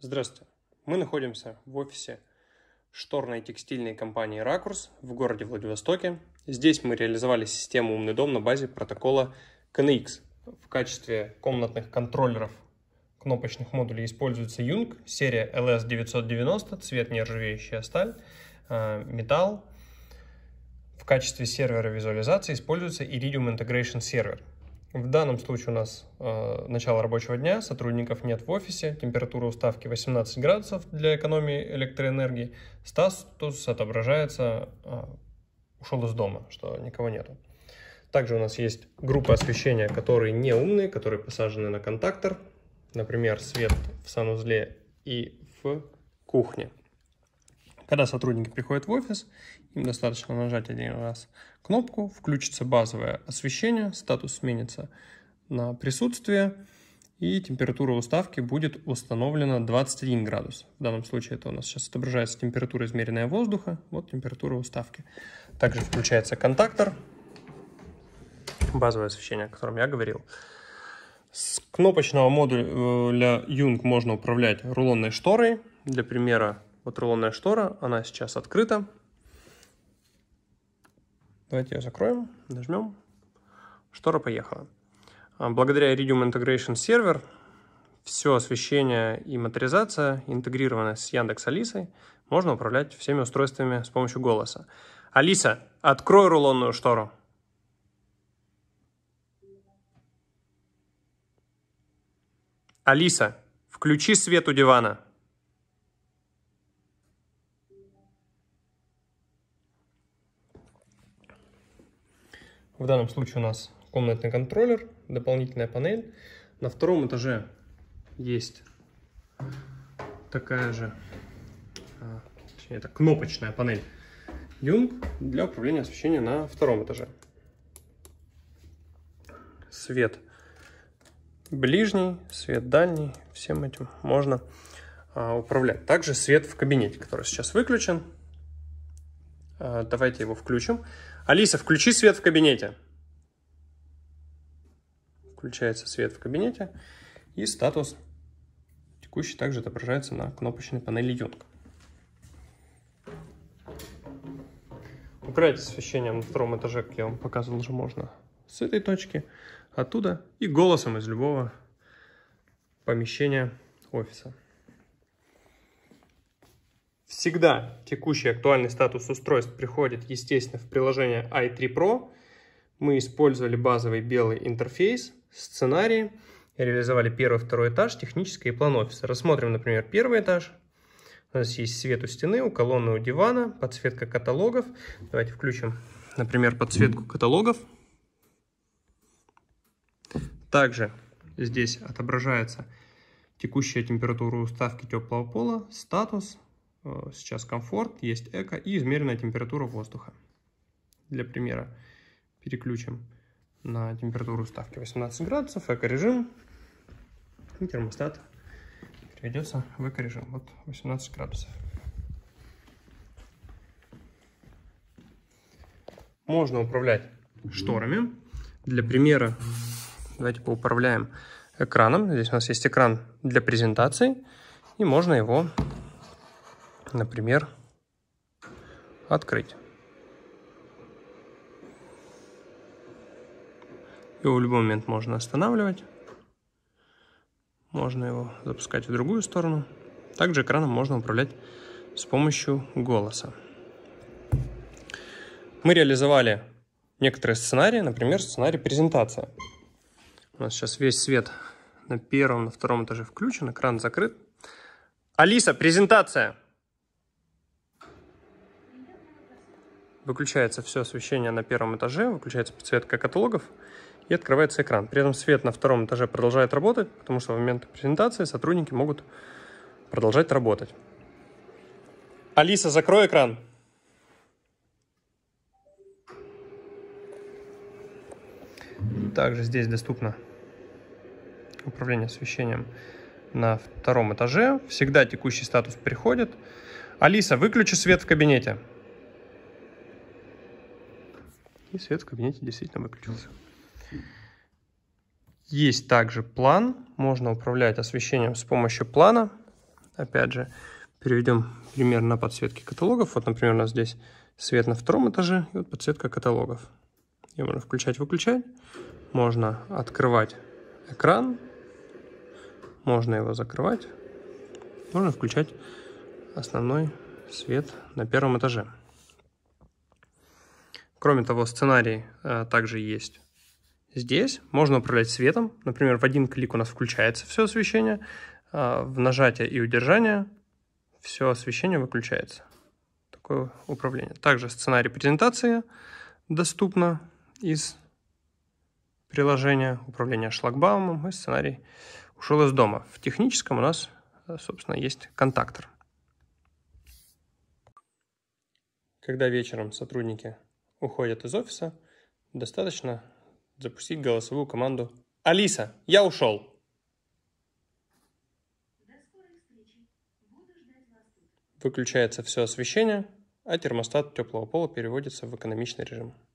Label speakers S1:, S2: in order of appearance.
S1: Здравствуйте. Мы находимся в офисе шторной текстильной компании «Ракурс» в городе Владивостоке. Здесь мы реализовали систему «Умный дом» на базе протокола KNX. В качестве комнатных контроллеров кнопочных модулей используется Юнг, серия LS990, цвет нержавеющая сталь, э, металл. В качестве сервера визуализации используется Iridium Integration Server – в данном случае у нас э, начало рабочего дня, сотрудников нет в офисе, температура уставки 18 градусов для экономии электроэнергии. Статус отображается э, «ушел из дома», что никого нету. Также у нас есть группы освещения, которые не умные, которые посажены на контактор. Например, свет в санузле и в кухне. Когда сотрудники приходят в офис, им достаточно нажать один раз кнопку, включится базовое освещение, статус сменится на присутствие, и температура уставки будет установлена 21 градус. В данном случае это у нас сейчас отображается температура измеренная воздуха, вот температура уставки. Также включается контактор, базовое освещение, о котором я говорил. С кнопочного модуля э, Yung можно управлять рулонной шторой. Для примера вот рулонная штора, она сейчас открыта. Давайте ее закроем, нажмем. Штора поехала. А, благодаря Iridium Integration Server все освещение и моторизация, интегрированная с Яндекс Алисой, можно управлять всеми устройствами с помощью голоса. Алиса, открой рулонную штору. Алиса, включи свет у дивана. В данном случае у нас комнатный контроллер, дополнительная панель. На втором этаже есть такая же, а, точнее, это кнопочная панель Юнг для управления освещением на втором этаже. Свет ближний, свет дальний, всем этим можно а, управлять. Также свет в кабинете, который сейчас выключен. А, давайте его включим. Алиса, включи свет в кабинете. Включается свет в кабинете. И статус текущий также отображается на кнопочной панели Young. Управить освещением на втором этаже, как я вам показывал уже, можно с этой точки, оттуда и голосом из любого помещения офиса. Всегда текущий актуальный статус устройств приходит, естественно, в приложение i3 Pro. Мы использовали базовый белый интерфейс, сценарии, реализовали первый, второй этаж, техническое и план офиса. Рассмотрим, например, первый этаж. У нас есть свет у стены, у колонны у дивана, подсветка каталогов. Давайте включим, например, подсветку каталогов. Также здесь отображается текущая температура уставки теплого пола, статус, Э, сейчас комфорт, есть эко и измеренная температура воздуха. Для примера переключим на температуру ставки 18 градусов, эко-режим и термостат переведется в эко-режим. Вот 18 градусов. Можно управлять шторами. Для примера давайте поуправляем экраном. Здесь у нас есть экран для презентации, и можно его Например, открыть. Его в любой момент можно останавливать. Можно его запускать в другую сторону. Также экраном можно управлять с помощью голоса. Мы реализовали некоторые сценарии, например, сценарий презентация. У нас сейчас весь свет на первом, на втором этаже включен, экран закрыт. Алиса, презентация! выключается все освещение на первом этаже, выключается подсветка каталогов и открывается экран. При этом свет на втором этаже продолжает работать, потому что в момент презентации сотрудники могут продолжать работать. Алиса, закрой экран. Также здесь доступно управление освещением на втором этаже. Всегда текущий статус приходит. Алиса, выключи свет в кабинете и свет в кабинете действительно выключился. Есть также план, можно управлять освещением с помощью плана. Опять же, переведем пример на подсветки каталогов. Вот, например, у нас здесь свет на втором этаже и вот подсветка каталогов. Ее можно включать-выключать, можно открывать экран, можно его закрывать, можно включать основной свет на первом этаже. Кроме того, сценарий э, также есть. Здесь можно управлять светом. Например, в один клик у нас включается все освещение. Э, в нажатие и удержание все освещение выключается. Такое управление. Также сценарий презентации доступно из приложения управления шлагбаумом и сценарий «Ушел из дома». В техническом у нас, э, собственно, есть контактор. Когда вечером сотрудники уходят из офиса, достаточно запустить голосовую команду «Алиса, я ушел!» Выключается все освещение, а термостат теплого пола переводится в экономичный режим.